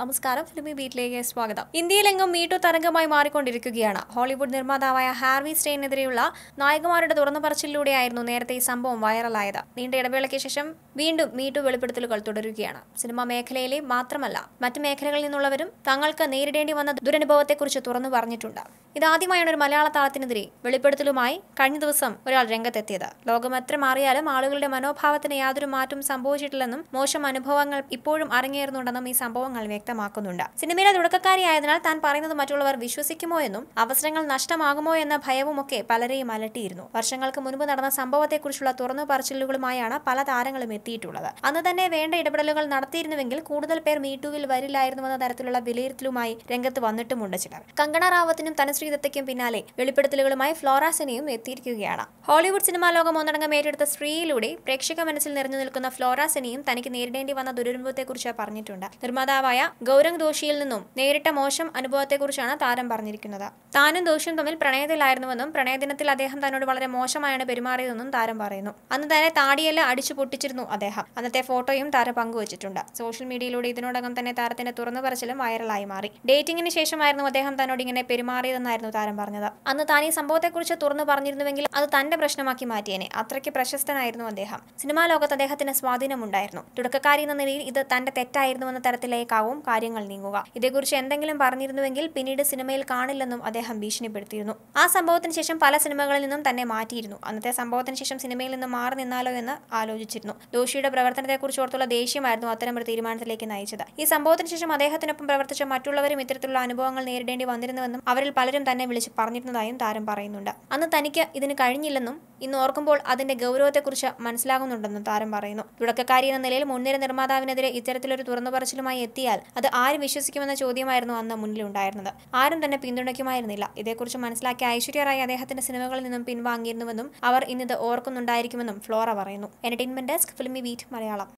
നമസ്കാരം ഫിലിമി ബീറ്റിലേക്ക് സ്വാഗതം ഇന്ത്യയിലെങ്ങും മീറ്റു തരംഗമായി മാറിക്കൊണ്ടിരിക്കുകയാണ് ഹോളിവുഡ് നിർമ്മാതാവായ ഹാർവി സ്റ്റെയിനെതിരെയുള്ള നായകമാരുടെ തുറന്നു പറച്ചിലൂടെയായിരുന്നു നേരത്തെ ഈ സംഭവം വൈറലായത് നീണ്ട ഇടവേളയ്ക്ക് ശേഷം വീണ്ടും മീറ്റു വെളിപ്പെടുത്തലുകൾ തുടരുകയാണ് സിനിമാ മേഖലയിലെ മാത്രമല്ല മറ്റ് മേഖലകളിൽ നിന്നുള്ളവരും തങ്ങൾക്ക് നേരിടേണ്ടി വന്ന ദുരനുഭവത്തെക്കുറിച്ച് തുറന്നു പറഞ്ഞിട്ടുണ്ട് ഇതാദ്യമായാണ് ഒരു മലയാള താളത്തിനെതിരെ വെളിപ്പെടുത്തലുമായി കഴിഞ്ഞ ദിവസം ഒരാൾ രംഗത്തെത്തിയത് ലോകം എത്ര മാറിയാലും ആളുകളുടെ മനോഭാവത്തിന് യാതൊരു മാറ്റവും സംഭവിച്ചിട്ടില്ലെന്നും മോശം അനുഭവങ്ങൾ ഇപ്പോഴും അരങ്ങേറുന്നുണ്ടെന്നും ഈ സംഭവങ്ങൾ വ്യക്തം വ്യക്തമാക്കുന്നുണ്ട് സിനിമയിലെ തുടക്കക്കാരിയായതിനാൽ താൻ പറയുന്നത് മറ്റുള്ളവർ വിശ്വസിക്കുമോ എന്നും അവസരങ്ങൾ നഷ്ടമാകുമോ എന്ന ഭയവുമൊക്കെ പലരെയും അലട്ടിയിരുന്നു വർഷങ്ങൾക്ക് മുൻപ് നടന്ന സംഭവത്തെക്കുറിച്ചുള്ള തുറന്നു പറച്ചിലുകളുമായാണ് പല താരങ്ങളും എത്തിയിട്ടുള്ളത് അന്ന് തന്നെ വേണ്ട ഇടപെടലുകൾ നടത്തിയിരുന്നുവെങ്കിൽ കൂടുതൽ പേർ മീറ്റൂവിൽ വരില്ലായിരുന്നുവെന്ന തരത്തിലുള്ള വിലയിരുത്തലുമായി രംഗത്ത് വന്നിട്ടുമുണ്ട് ചിലർ കങ്കണ റാവത്തിനും തനശ്രീ പിന്നാലെ വെളിപ്പെടുത്തലുകളുമായി ഫ്ലോറാസിനെയും എത്തിയിരിക്കുകയാണ് ഹോളിവുഡ് സിനിമാ ലോകം ഒന്നടങ്കം ഏറ്റെടുത്ത സ്ത്രീയിലൂടെ പ്രേക്ഷക മനസ്സിൽ നിറഞ്ഞു നിൽക്കുന്ന ഫ്ലോറാസിനെയും തനിക്ക് നേരിടേണ്ടി വന്ന ദുരനുഭവത്തെക്കുറിച്ച് പറഞ്ഞിട്ടുണ്ട് നിർമ്മാതാവായ ഗൗരംഗ് ദോഷിയിൽ നിന്നും നേരിട്ട മോശം അനുഭവത്തെക്കുറിച്ചാണ് താരം പറഞ്ഞിരിക്കുന്നത് താനും ദോഷിയും തമ്മിൽ പ്രണയത്തിലായിരുന്നുവെന്നും പ്രണയദിനത്തിൽ അദ്ദേഹം തന്നോട് വളരെ മോശമായാണ് പെരുമാറിയതെന്നും താരം പറയുന്നു അന്ന് തന്നെ താടിയല്ല അടിച്ചു പൊട്ടിച്ചിരുന്നു അദ്ദേഹം അന്നത്തെ ഫോട്ടോയും താരം പങ്കുവച്ചിട്ടുണ്ട് സോഷ്യൽ മീഡിയയിലൂടെ ഇതിനോടകം തന്നെ താരത്തിന്റെ തുറന്നു പറച്ചിലും വൈറലായി മാറി ഡേറ്റിംഗിന് ശേഷമായിരുന്നു അദ്ദേഹം തന്നോട് ഇങ്ങനെ പെരുമാറിയതെന്നായിരുന്നു താരം പറഞ്ഞത് അന്ന് താൻ ഈ സംഭവത്തെക്കുറിച്ച് തുറന്നു പറഞ്ഞിരുന്നുവെങ്കിൽ അത് തന്റെ പ്രശ്നമാക്കി മാറ്റിയേനെ അത്രയ്ക്ക് പ്രശസ്തനായിരുന്നു അദ്ദേഹം സിനിമാ ലോകത്ത് അദ്ദേഹത്തിന് സ്വാധീനമുണ്ടായിരുന്നു തുടക്കക്കാരി എന്ന നിലയിൽ ഇത് തന്റെ തെറ്റായിരുന്നുവെന്ന തരത്തിലേക്കാവും കാര്യങ്ങൾ നീങ്ങുക ഇതേക്കുറിച്ച് എന്തെങ്കിലും പറഞ്ഞിരുന്നുവെങ്കിൽ പിന്നീട് സിനിമയിൽ കാണില്ലെന്നും അദ്ദേഹം ഭീഷണിപ്പെടുത്തിയിരുന്നു ആ സംഭവത്തിന് ശേഷം പല സിനിമകളിൽ നിന്നും തന്നെ മാറ്റിയിരുന്നു അന്നത്തെ സംഭവത്തിന് ശേഷം സിനിമയിൽ നിന്ന് മാറി നിന്നാലോ എന്ന് ആലോചിച്ചിരുന്നു ദോഷിയുടെ പ്രവർത്തനത്തെക്കുറിച്ച് ഓർത്തുള്ള ദേഷ്യമായിരുന്നു ഒരു തീരുമാനത്തിലേക്ക് നയിച്ചത് ഈ സംഭവത്തിന് ശേഷം അദ്ദേഹത്തിനൊപ്പം പ്രവർത്തിച്ച മറ്റുള്ളവരും ഇത്തരത്തിലുള്ള അനുഭവങ്ങൾ നേരിടേണ്ടി വന്നിരുന്നുവെന്നും അവരിൽ പലരും തന്നെ വിളിച്ച് പറഞ്ഞിരുന്നതായും താരം പറയുന്നുണ്ട് അന്ന് തനിക്ക് ഇതിന് കഴിഞ്ഞില്ലെന്നും ഇന്ന് ഓർക്കുമ്പോൾ അതിന്റെ ഗൗരവത്തെക്കുറിച്ച് മനസ്സിലാകുന്നുണ്ടെന്ന് താരം പറയുന്നു തുടക്കക്കാരി എന്ന നിലയിൽ മുൻനിര നിർമ്മാതാവിനെതിരെ ഇത്തരത്തിലൊരു തുറന്നുപറച്ചിലുമായി പറച്ചിലുമായി എത്തിയാൽ അത് ആര് വിശ്വസിക്കുമെന്ന ചോദ്യമായിരുന്നു അന്ന് മുന്നിലുണ്ടായിരുന്നത് ആരും തന്നെ പിന്തുണയ്ക്കുമായിരുന്നില്ല ഇതേക്കുറിച്ച് മനസ്സിലാക്കിയ ഐശ്വര്യ റായി അദ്ദേഹത്തിന്റെ സിനിമകളിൽ നിന്നും പിൻവാങ്ങിയിരുന്നുവെന്നും അവർ ഇന്നിത് ഓർക്കുന്നുണ്ടായിരിക്കുമെന്നും ഫ്ലോറ പറയുന്നു entertainment desk Filmibeat Malayalam